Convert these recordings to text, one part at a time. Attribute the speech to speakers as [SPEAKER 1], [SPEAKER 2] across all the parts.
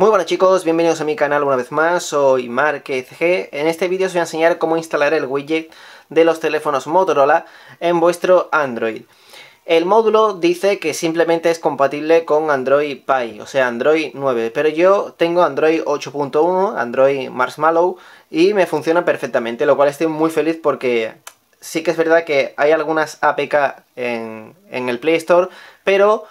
[SPEAKER 1] Muy buenas chicos, bienvenidos a mi canal una vez más, soy Márquez G. En este vídeo os voy a enseñar cómo instalar el widget de los teléfonos Motorola en vuestro Android. El módulo dice que simplemente es compatible con Android Pie, o sea Android 9, pero yo tengo Android 8.1, Android Marshmallow y me funciona perfectamente, lo cual estoy muy feliz porque sí que es verdad que hay algunas APK en el Play Store, pero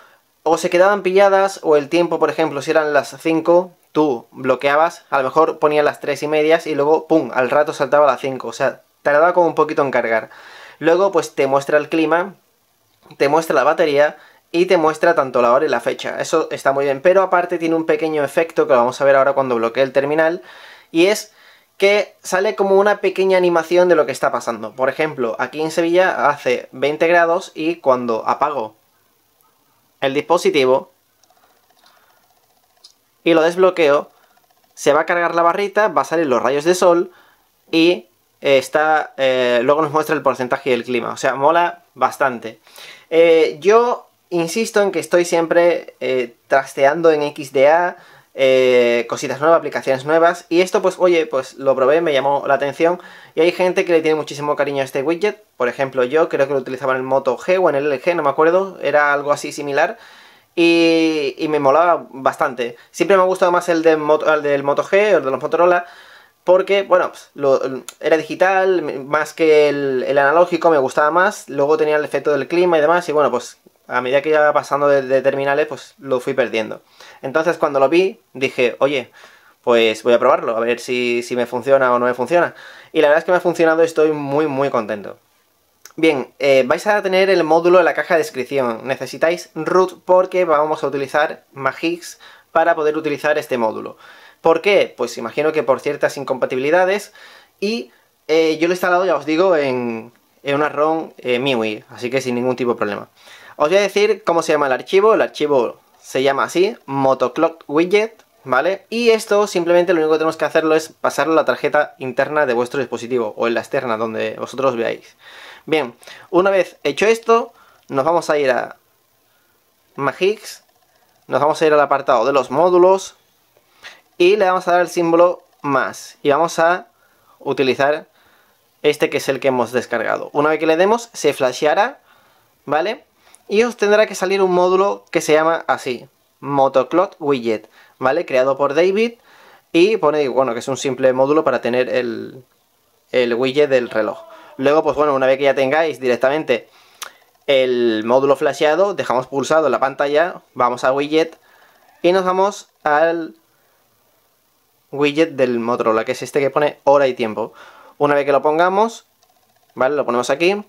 [SPEAKER 1] o se quedaban pilladas, o el tiempo, por ejemplo, si eran las 5, tú bloqueabas, a lo mejor ponía las 3 y medias y luego, ¡pum!, al rato saltaba a las 5, o sea, tardaba como un poquito en cargar. Luego, pues te muestra el clima, te muestra la batería y te muestra tanto la hora y la fecha. Eso está muy bien, pero aparte tiene un pequeño efecto que lo vamos a ver ahora cuando bloquee el terminal, y es que sale como una pequeña animación de lo que está pasando. Por ejemplo, aquí en Sevilla hace 20 grados y cuando apago el dispositivo y lo desbloqueo, se va a cargar la barrita, va a salir los rayos de sol y eh, está, eh, luego nos muestra el porcentaje del clima. O sea, mola bastante. Eh, yo insisto en que estoy siempre trasteando en XDA. cositas nuevas, aplicaciones nuevas y esto pues oye pues lo probé, me llamó la atención y hay gente que le tiene muchísimo cariño a este widget por ejemplo, yo creo que lo utilizaba en el Moto G o en el LG, no me acuerdo, era algo así similar. Y, me molaba bastante. Siempre me ha gustado más el, del Moto G o el de los Motorola, porque, bueno, pues, era digital, más que el, analógico me gustaba más. Luego tenía el efecto del clima y demás, y bueno, pues a medida que iba pasando de, terminales, pues lo fui perdiendo. Entonces cuando lo vi, dije, oye, pues voy a probarlo, a ver si, si, me funciona o no me funciona. Y la verdad es que me ha funcionado y estoy muy, muy contento. Bien, eh, vais a tener el módulo en la caja de descripción. Necesitáis root porque vamos a utilizar Magix para poder utilizar este módulo. ¿Por qué? Pues imagino que por ciertas incompatibilidades y eh, yo lo he instalado, ya os digo, en, una ROM eh, MIUI, así que sin ningún tipo de problema. Os voy a decir cómo se llama el archivo. El archivo se llama así, motoclock widget, ¿vale? Y esto simplemente lo único que tenemos que hacerlo es pasarlo a la tarjeta interna de vuestro dispositivo o en la externa, donde vosotros veáis. Bien, una vez hecho esto, nos vamos a ir a Magix, nos vamos a ir al apartado de los módulos y le vamos a dar el símbolo más y vamos a utilizar este que es el que hemos descargado. Una vez que le demos, se flasheará, ¿vale? Y os tendrá que salir un módulo que se llama así, Motoclot Widget, ¿vale? Creado por David y pone, bueno, que es un simple módulo para tener el, el widget del reloj. Luego, pues bueno, una vez que ya tengáis directamente el módulo flasheado, dejamos pulsado la pantalla, vamos a widget y nos vamos al widget del Motorola, que es este que pone hora y tiempo. Una vez que lo pongamos, ¿vale? Lo ponemos aquí.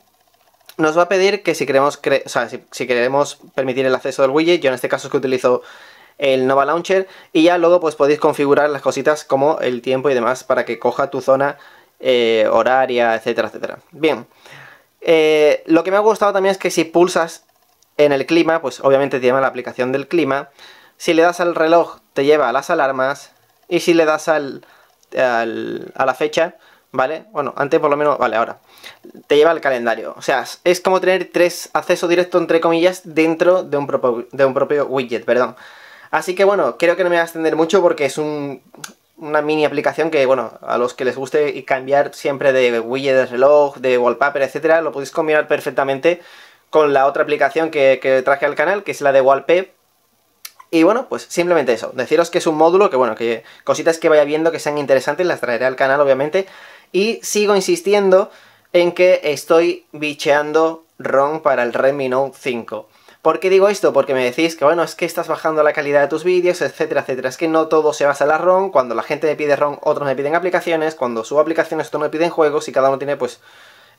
[SPEAKER 1] Nos va a pedir que si queremos, si, queremos permitir el acceso del widget, yo en este caso es que utilizo el Nova Launcher y ya luego pues podéis configurar las cositas como el tiempo y demás para que coja tu zona eh, horaria, etcétera, etcétera. Bien, eh, lo que me ha gustado también es que si pulsas en el clima, pues obviamente te a la aplicación del clima. Si le das al reloj, te lleva a las alarmas. Y si le das al, a la fecha, ¿vale? Bueno, antes por lo menos, vale, ahora. Te lleva al calendario. O sea, es como tener tres accesos directo entre comillas, dentro de un, de un propio widget, perdón. Así que bueno, creo que no me voy a extender mucho porque es un, una mini aplicación que, bueno, a los que les guste cambiar siempre de widget de reloj, de wallpaper, etcétera, lo podéis combinar perfectamente con la otra aplicación que, traje al canal, que es la de Wallpe. Y bueno, pues simplemente eso, deciros que es un módulo, que bueno, que cositas que vaya viendo que sean interesantes las traeré al canal, obviamente. Y sigo insistiendo en que estoy bicheando ROM para el Redmi Note 5. ¿Por qué digo esto? Porque me decís que, bueno, es que estás bajando la calidad de tus vídeos, etcétera, etcétera. Es que no todo se basa en la ROM. Cuando la gente me pide ROM, otros me piden aplicaciones. Cuando subo aplicaciones, otros me piden juegos y cada uno tiene, pues,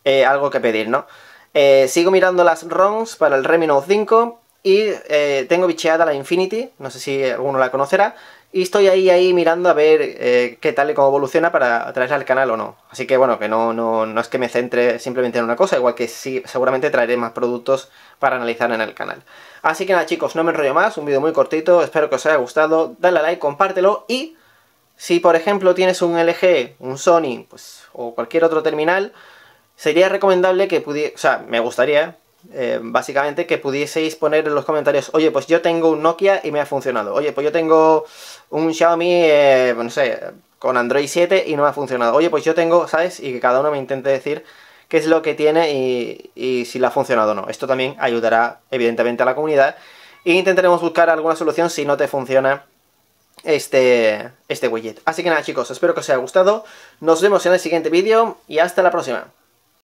[SPEAKER 1] eh, algo que pedir, ¿no? Eh, sigo mirando las ROMs para el Remino 5 y eh, tengo bicheada la Infinity, no sé si alguno la conocerá, y estoy ahí, ahí mirando a ver eh, qué tal y cómo evoluciona para traerla al canal o no. Así que bueno, que no, no, es que me centre simplemente en una cosa, igual que sí, seguramente traeré más productos para analizar en el canal. Así que nada chicos, no me enrollo más, un vídeo muy cortito, espero que os haya gustado, dale a like, compártelo y si por ejemplo tienes un LG, un Sony pues, o cualquier otro terminal, sería recomendable que pudiera, o sea, me gustaría eh, básicamente que pudieseis poner en los comentarios, oye, pues yo tengo un Nokia y me ha funcionado. Oye, pues yo tengo un Xiaomi, eh, no sé, con Android 7 y no me ha funcionado. Oye, pues yo tengo, ¿sabes? Y que cada uno me intente decir qué es lo que tiene y, si le ha funcionado o no. Esto también ayudará, evidentemente, a la comunidad. E intentaremos buscar alguna solución si no te funciona este, este widget. Así que nada, chicos, espero que os haya gustado. Nos vemos en el siguiente vídeo y hasta la próxima.